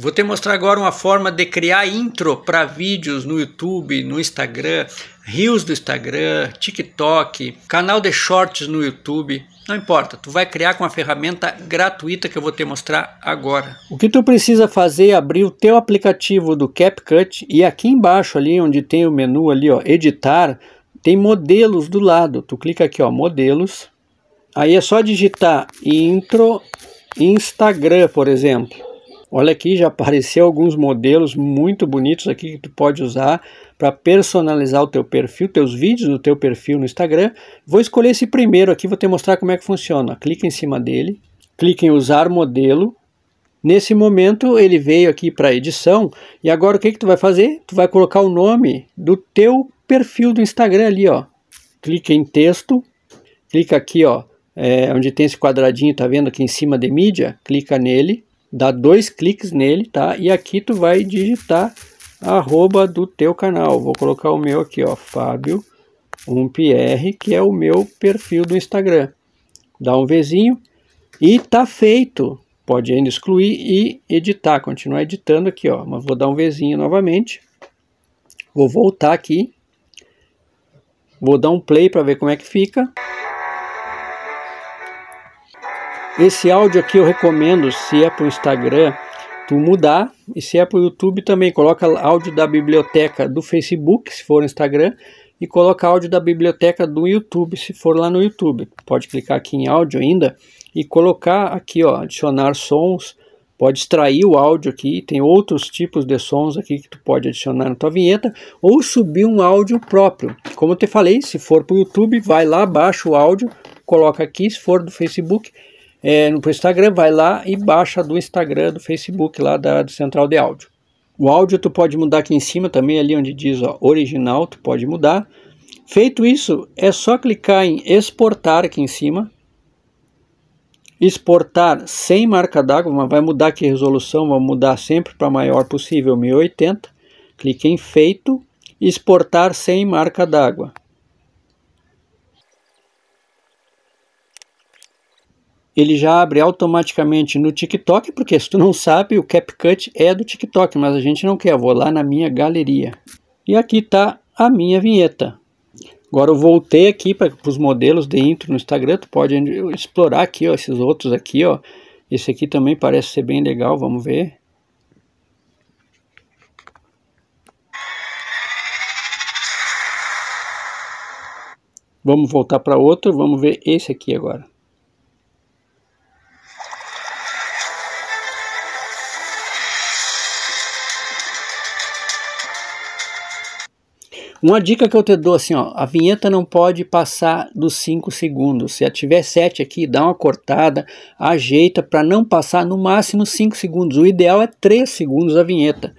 Vou te mostrar agora uma forma de criar intro para vídeos no YouTube, no Instagram, Reels do Instagram, TikTok, canal de shorts no YouTube. Não importa, tu vai criar com uma ferramenta gratuita que eu vou te mostrar agora. O que tu precisa fazer é abrir o teu aplicativo do CapCut e aqui embaixo ali onde tem o menu ali, ó, editar, tem modelos do lado. Tu clica aqui, ó, modelos. Aí é só digitar intro Instagram, por exemplo. Olha aqui, já apareceu alguns modelos muito bonitos aqui que tu pode usar para personalizar o teu perfil, teus vídeos no teu perfil no Instagram. Vou escolher esse primeiro aqui, vou te mostrar como é que funciona. Clica em cima dele, clica em usar modelo. Nesse momento ele veio aqui para edição e agora o que que tu vai fazer? Tu vai colocar o nome do teu perfil do Instagram ali, ó. Clica em texto, clica aqui, ó, é, onde tem esse quadradinho, tá vendo aqui em cima de mídia, clica nele dá dois cliques nele, tá? E aqui tu vai digitar arroba do teu canal. Vou colocar o meu aqui, ó, Fábio 1PR, que é o meu perfil do Instagram. Dá um Vzinho e tá feito. Pode ainda excluir e editar, continuar editando aqui, ó. Mas vou dar um Vzinho novamente. Vou voltar aqui. Vou dar um play para ver como é que fica. Esse áudio aqui eu recomendo, se é para o Instagram, tu mudar. E se é para o YouTube também, coloca áudio da biblioteca do Facebook, se for no Instagram. E coloca áudio da biblioteca do YouTube, se for lá no YouTube. Pode clicar aqui em áudio ainda e colocar aqui, ó, adicionar sons. Pode extrair o áudio aqui, tem outros tipos de sons aqui que tu pode adicionar na tua vinheta ou subir um áudio próprio. Como eu te falei, se for para o YouTube, vai lá, baixa o áudio, coloca aqui, se for do Facebook, é, para o Instagram, vai lá e baixa do Instagram, do Facebook, lá da do Central de Áudio. O áudio tu pode mudar aqui em cima também, ali onde diz ó, original, tu pode mudar. Feito isso, é só clicar em exportar aqui em cima. Exportar sem marca d'água, vai mudar aqui a resolução, vamos mudar sempre para maior possível, 1080. Clique em feito, exportar sem marca d'água. ele já abre automaticamente no TikTok, porque se tu não sabe, o CapCut é do TikTok, mas a gente não quer. Eu vou lá na minha galeria. E aqui está a minha vinheta. Agora eu voltei aqui para os modelos de intro no Instagram, tu pode explorar aqui, ó, esses outros aqui, ó. Esse aqui também parece ser bem legal, vamos ver. Vamos voltar para outro, vamos ver esse aqui agora. Uma dica que eu te dou assim, ó, a vinheta não pode passar dos 5 segundos. Se tiver 7 aqui, dá uma cortada, ajeita para não passar no máximo 5 segundos. O ideal é 3 segundos a vinheta.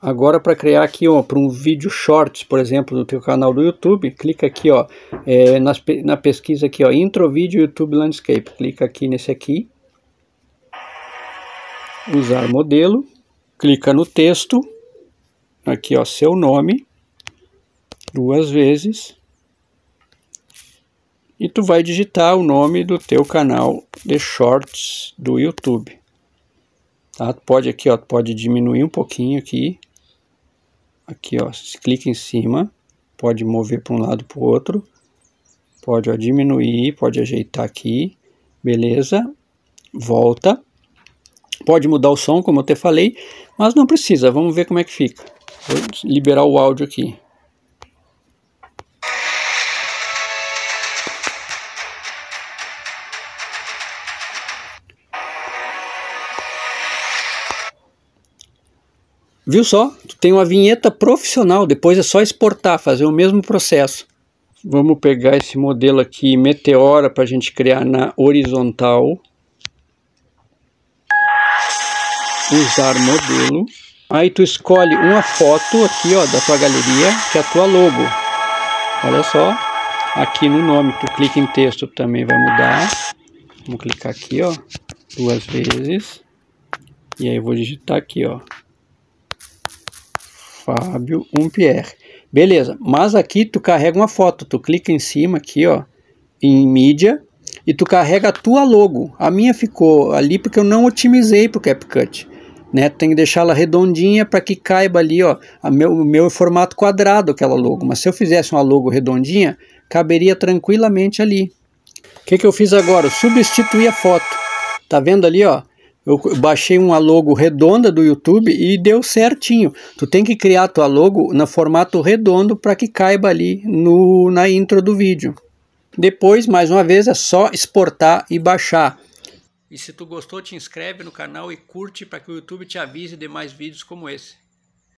Agora para criar aqui para um vídeo shorts, por exemplo, do teu canal do YouTube, clica aqui ó, é, nas, na pesquisa aqui ó, intro vídeo YouTube Landscape, clica aqui nesse aqui, usar modelo, clica no texto, aqui ó, seu nome, duas vezes e tu vai digitar o nome do teu canal de shorts do YouTube. Tá? Tu pode aqui, ó, pode diminuir um pouquinho aqui. Aqui, ó, clica em cima, pode mover para um lado para o outro. Pode ó, diminuir, pode ajeitar aqui. Beleza? Volta. Pode mudar o som, como eu te falei, mas não precisa. Vamos ver como é que fica. Vou liberar o áudio aqui. Viu só? Tu tem uma vinheta profissional, depois é só exportar, fazer o mesmo processo. Vamos pegar esse modelo aqui, Meteora, para a gente criar na horizontal. Usar modelo. Aí tu escolhe uma foto aqui, ó, da tua galeria, que é a tua logo. Olha só. Aqui no nome, tu clica em texto, também vai mudar. Vamos clicar aqui, ó, duas vezes. E aí eu vou digitar aqui, ó, Fábio, um Pierre. Beleza, mas aqui tu carrega uma foto, tu clica em cima aqui, ó, em mídia, e tu carrega a tua logo. A minha ficou ali porque eu não otimizei para o CapCut. Né, tem que deixar ela redondinha para que caiba ali, ó, o meu, meu formato quadrado aquela logo. Mas se eu fizesse uma logo redondinha, caberia tranquilamente ali. O que, que eu fiz agora? Eu substituí a foto. Tá vendo ali, ó? eu baixei uma logo redonda do YouTube e deu certinho. Tu tem que criar tua logo no formato redondo para que caiba ali no, na intro do vídeo. Depois, mais uma vez, é só exportar e baixar. E se tu gostou, te inscreve no canal e curte para que o YouTube te avise de mais vídeos como esse.